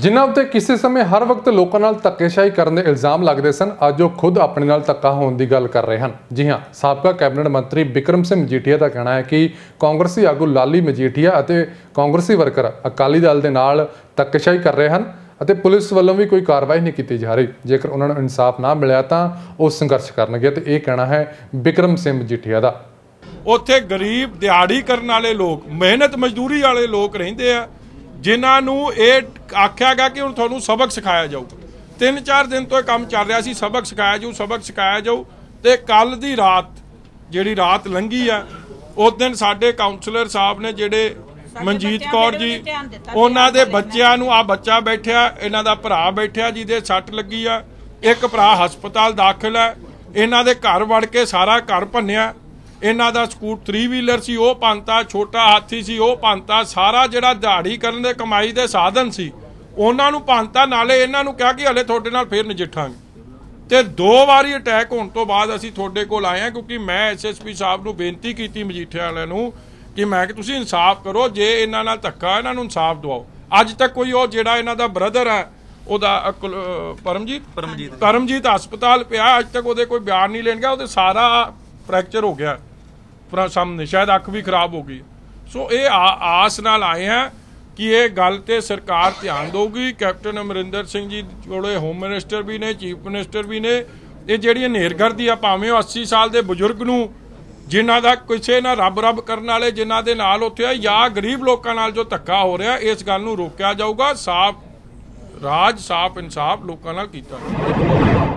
ਜਿਨ੍ਹਾਂ ਉੱਤੇ ਕਿਸੇ ਸਮੇਂ ਹਰ ਵਕਤ ਲੋਕਾਂ ਨਾਲ ਧੱਕੇਸ਼ਾਹੀ ਕਰਨ ਦੇ ਇਲਜ਼ਾਮ ਲੱਗਦੇ ਸਨ ਅੱਜ ਉਹ ਖੁਦ ਆਪਣੇ ਨਾਲ ਧੱਕਾ ਹੋਣ ਦੀ ਗੱਲ ਕਰ ਰਹੇ ਹਨ ਜੀ ਹਾਂ ਸਾਬਕਾ ਕੈਬਨਿਟ ਮੰਤਰੀ ਵਿਕਰਮ ਸਿੰਘ ਮਜੀਠੀਆ ਦਾ ਕਹਿਣਾ ਹੈ ਕਿ ਕਾਂਗਰਸੀ ਆਗੂ ਲਾਲੀ ਮਜੀਠੀਆ ਅਤੇ ਕਾਂਗਰਸੀ ਵਰਕਰ ਅਕਾਲੀ ਦਲ ਦੇ ਨਾਲ ਧੱਕੇਸ਼ਾਹੀ ਕਰ ਰਹੇ ਹਨ ਅਤੇ ਪੁਲਿਸ ਵੱਲੋਂ ਵੀ ਕੋਈ ਕਾਰਵਾਈ ਨਹੀਂ ਕੀਤੀ ਜਾ ਰਹੀ ਜੇਕਰ ਉਹਨਾਂ ਨੂੰ ਇਨਸਾਫ ਨਾ ਮਿਲਿਆ ਤਾਂ ਉਹ ਸੰਘਰਸ਼ ਕਰਨਗੇ ਤੇ ਇਹ ਕਹਿਣਾ ਹੈ ਵਿਕਰਮ ਸਿੰਘ ਮਜੀਠੀਆ ਦਾ ਉੱਥੇ ਗਰੀਬ ਦਿਹਾੜੀ ਕਰਨ ਵਾਲੇ ਲੋਕ ਮਿਹਨਤ ਮਜ਼ਦੂਰੀ ਵਾਲੇ ਲੋਕ ਰਹਿੰਦੇ ਆ ਜਿਨ੍ਹਾਂ ਨੂੰ ਇਹ ਆਖਿਆ ਗਿਆ ਕਿ ਹੁਣ ਤੁਹਾਨੂੰ ਸਬਕ ਸਿਖਾਇਆ ਜਾਊ ਤਿੰਨ ਚਾਰ ਦਿਨ ਤੋਂ ਇਹ ਕੰਮ ਚੱਲ ਰਿਹਾ ਸੀ ਸਬਕ ਸਿਖਾਇਆ ਜਾਊ ਸਬਕ ਸਿਖਾਇਆ ਜਾਊ ਤੇ ਕੱਲ ਦੀ ਰਾਤ ਜਿਹੜੀ ਰਾਤ ਲੰਗੀ ਆ ਉਸ ਦਿਨ ਸਾਡੇ ਕਾਉਂਸਲਰ ਸਾਹਿਬ ਨੇ ਜਿਹੜੇ ਮਨਜੀਤ ਕੌਰ ਜੀ ਉਹਨਾਂ ਦੇ ਬੱਚਿਆਂ ਨੂੰ ਆ ਬੱਚਾ ਬੈਠਿਆ ਇਹਨਾਂ ਦਾ ਭਰਾ ਬੈਠਿਆ ਜਿਹਦੇ ਛੱਟ ਲੱਗੀ ਆ ਇੱਕ ਭਰਾ ਹਸਪਤਾਲ ਦਾਖਲ ਹੈ ਇਹਨਾਂ ਦੇ ਘਰ ਵੜ ਕੇ ਸਾਰਾ ਘਰ ਭੰਨਿਆ ਇਹਨਾਂ ਦਾ ਸਕੂਟ 3 ਵੀਲਰ ਸੀ ਉਹ ਪੰਤਾ ਛੋਟਾ ਹਾਥੀ ਸੀ ਉਹ ਪੰਤਾ ਸਾਰਾ ਜਿਹੜਾ ਦਿਹਾੜੀ ਕਰਨ ਦੇ ਕਮਾਈ ਦੇ ਸਾਧਨ ਸੀ ਉਹਨਾਂ ਨੂੰ ਪੰਤਾ ਨਾਲੇ ਇਹਨਾਂ ਨੂੰ ਕਿਹਾ ਕਿ ਹਲੇ ਤੁਹਾਡੇ ਨਾਲ ਫੇਰ ਨਜਿੱਠਾਂਗੇ ਤੇ ਦੋ ਵਾਰੀ ਅਟੈਕ ਹੋਣ ਤੋਂ ਬਾਅਦ ਅਸੀਂ ਤੁਹਾਡੇ ਕੋਲ ਆਏ ਹਾਂ ਕਿਉਂਕਿ ਮੈਂ ਐਸਐਸਪੀ ਸਾਹਿਬ ਨੂੰ ਬੇਨਤੀ ਕੀਤੀ ਮਜੀਠੇ ਵਾਲਿਆਂ ਨੂੰ ਕਿ ਮੈਂ ਕਿ ਤੁਸੀਂ ਇਨਸਾਫ ਕਰੋ ਜੇ ਇਹਨਾਂ ਨਾਲ ਧੱਕਾ ਇਹਨਾਂ ਨੂੰ ਇਨਸਾਫ ਦਿਵਾਓ ਅੱਜ ਤੱਕ ਕੋਈ ਉਹ ਜਿਹੜਾ ਇਹਨਾਂ ਦਾ ਬ੍ਰਦਰ ਹੈ ਉਹਦਾ ਪਰਮਜੀਤ ਪਰਮਜੀਤ ਪਰਮਜੀਤ ਹਸਪਤਾਲ ਪਿਆ ਅੱਜ ਤੱਕ ਉਹਦੇ ਕੋਈ ਬਿਆਨ ਨਹੀਂ ਲੈਣ ਗਿਆ ਉਹਦੇ ਸਾਰਾ ਫ੍ਰੈਕਚਰ ਹੋ ਗਿਆ ਪਰਾ ਸਾਹਮਣੇ ਸ਼ਾਇਦ ਅੱਖ ਵੀ ਖਰਾਬ ਹੋ ਗਈ ਸੋ ਇਹ ਆਸ ਨਾਲ ਆਏ ਆ ਕਿ ਇਹ ਗੱਲ ਤੇ ਸਰਕਾਰ ਧਿਆਨ ਦੇਊਗੀ ਕੈਪਟਨ ਅਮਰਿੰਦਰ ਸਿੰਘ ਜੀ ਜੋੜੇ ਹੋਮ ਮਿਨਿਸਟਰ ਵੀ ਨੇ ਚੀਫ ਮਿਨਿਸਟਰ ਵੀ ਨੇ ਇਹ ਜਿਹੜੀ ਨੇਰਗਰਦੀ ਆ ਭਾਵੇਂ ਉਹ 80 ਸਾਲ ਦੇ ਬਜ਼ੁਰਗ ਨੂੰ ਜਿਨ੍ਹਾਂ ਦਾ ਕਿਸੇ ਨਾਲ ਰੱਬ ਰੱਬ ਕਰਨ ਵਾਲੇ ਜਿਨ੍ਹਾਂ ਦੇ ਨਾਲ ਉੱਥੇ ਆ ਜਾਂ ਗਰੀਬ ਲੋਕਾਂ ਨਾਲ ਜੋ ਧੱਕਾ ਹੋ ਰਿਹਾ ਇਸ ਗੱਲ ਨੂੰ ਰੋਕਿਆ ਜਾਊਗਾ ਸਾਫ਼ ਰਾਜ ਸਾਫ਼ ਇਨਸਾਫ ਲੋਕਾਂ ਨਾਲ ਕੀਤਾ ਜਾਊਗਾ